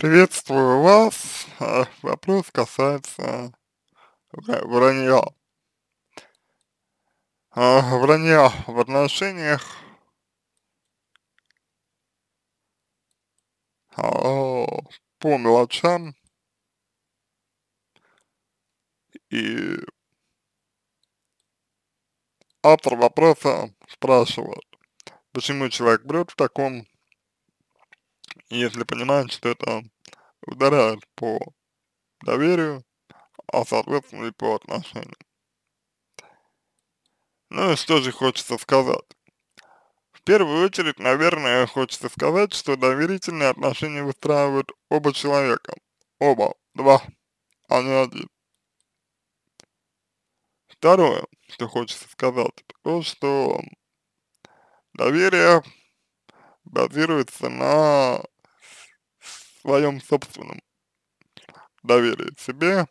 Приветствую вас. Э, вопрос касается э, вранья. Э, вранья в отношениях. По мелочам. И автор вопроса спрашивает, почему человек брет в таком если понимают, что это ударяет по доверию, а соответственно и по отношениям. Ну и что же хочется сказать? В первую очередь, наверное, хочется сказать, что доверительные отношения выстраивают оба человека. Оба. Два. А не один. Второе, что хочется сказать, то, что доверие базируется на своем собственном доверии себе,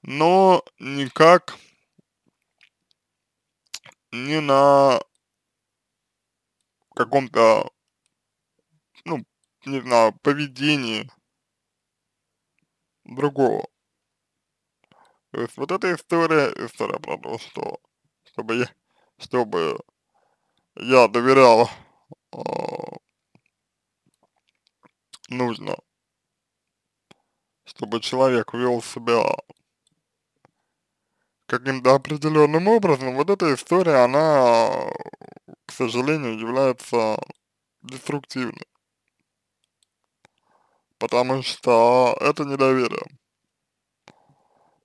но никак не на каком-то, ну, не знаю, поведении другого. То есть вот эта история, история про то, что чтобы я, чтобы я доверял а, нужно, чтобы человек вел себя каким-то определенным образом, вот эта история, она, к сожалению, является деструктивной. Потому что это недоверие.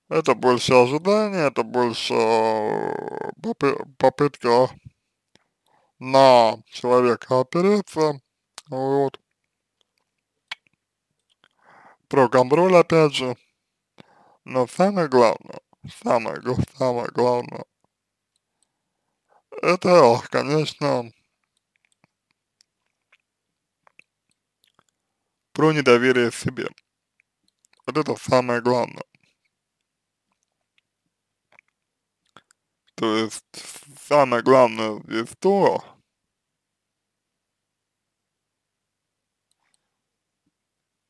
Это больше ожидания, это больше попытка на человека опереться, вот про контроль опять же. Но самое главное, самое, самое главное, это, конечно, про недоверие себе. Вот это самое главное. То есть самое главное здесь то,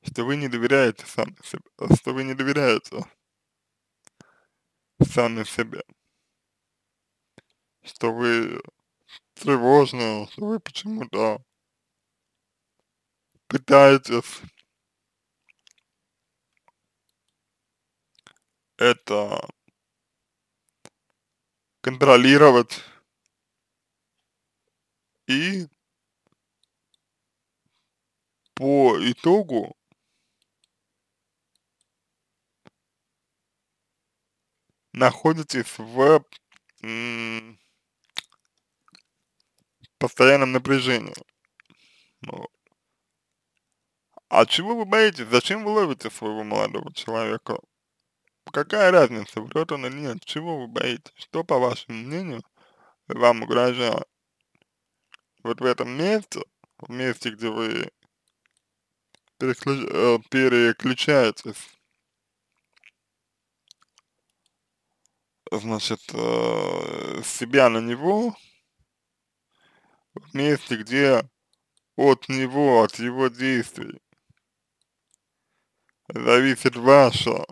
что вы не доверяете сами себе, что вы не доверяете сами себе, что вы тревожны, что вы почему-то пытаетесь это контролировать и по итогу находитесь в постоянном напряжении. Ну, а чего вы боитесь? Зачем вы ловите своего молодого человека? Какая разница, врет он или нет? Чего вы боитесь? Что, по вашему мнению, вам угрожает? Вот в этом месте, в месте, где вы э, переключаетесь значит, э, себя на него в месте, где от него, от его действий зависит ваше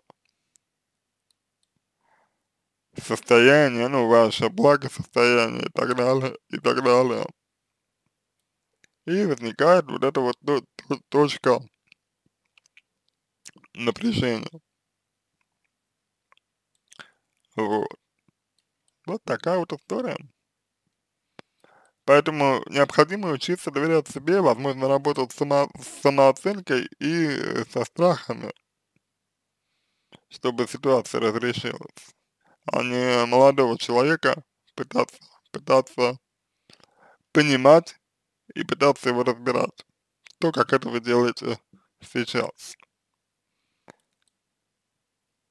состояние, ну, ваше благосостояние и так далее, и так далее. И возникает вот эта вот точка напряжения. Вот. Вот такая вот история. Поэтому необходимо учиться доверять себе, возможно, работать с, само, с самооценкой и э, со страхами, чтобы ситуация разрешилась, а не молодого человека пытаться, пытаться понимать и пытаться его разбирать. То, как это вы делаете сейчас.